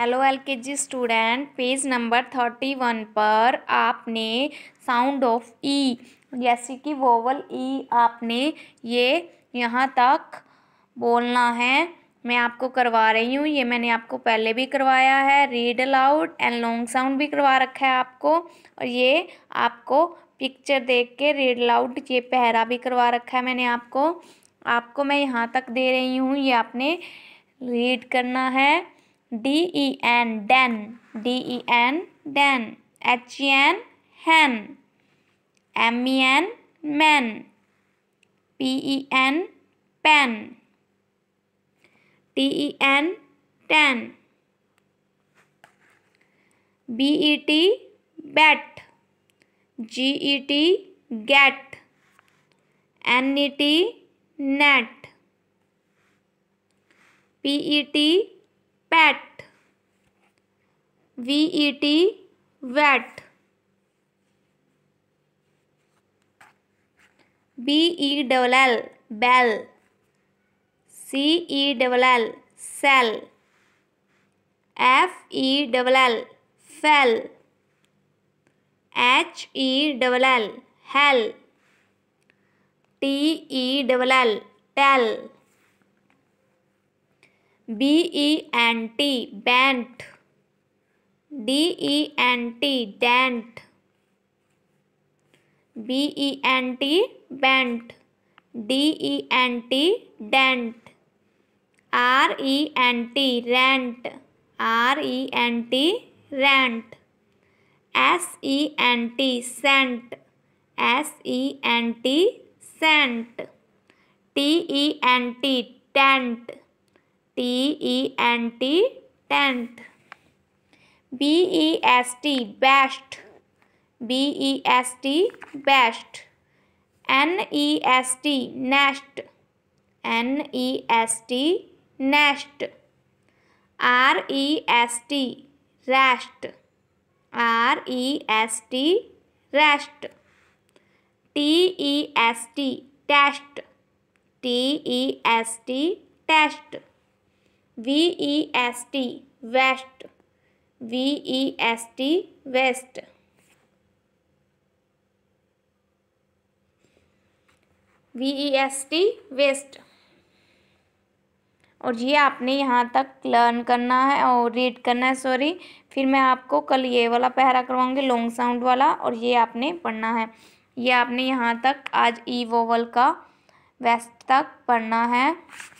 hello L K G student page number thirty one पर आपने sound of ई जैसे कि वोवल ई e आपने ये यहाँ तक बोलना है मैं आपको करवा रही हूँ ये मैंने आपको पहले भी करवाया है read aloud and long sound भी करवा रखा है आपको और ये आपको पिक्चर देख के रीड अलाउड ये पहरा भी करवा रखा है मैंने आपको आपको मैं यहाँ तक दे रही हूँ ये आपने रीड करना है D E N den D E N den H E N hen M E N men P E N pen T E N ten B E T bet G E T get N E T net P E T pet V E T vet B E double L bell C E double L cell F E double L fell H E double L hell T ई double L tell B E N T bent D E N T dent B E N T bent D E N T dent R E N T rent R E N T rent S E N T sent S E N T sent T E N T tent T E N T tent B E S T best B E S T best N E S T nest N E S T nest R E S T rest R E S T rest T E S T test T E S T test V E S T vest V E S T vest V E S T vest और ये आपने यहाँ तक learn करना है और read करना है सॉरी फिर मैं आपको कल ये वाला पहरा करवाऊँगी लॉन्ग साउंड वाला और ये आपने पढ़ना है ये आपने यहाँ तक आज ई वोवल का वेस्ट तक पढ़ना है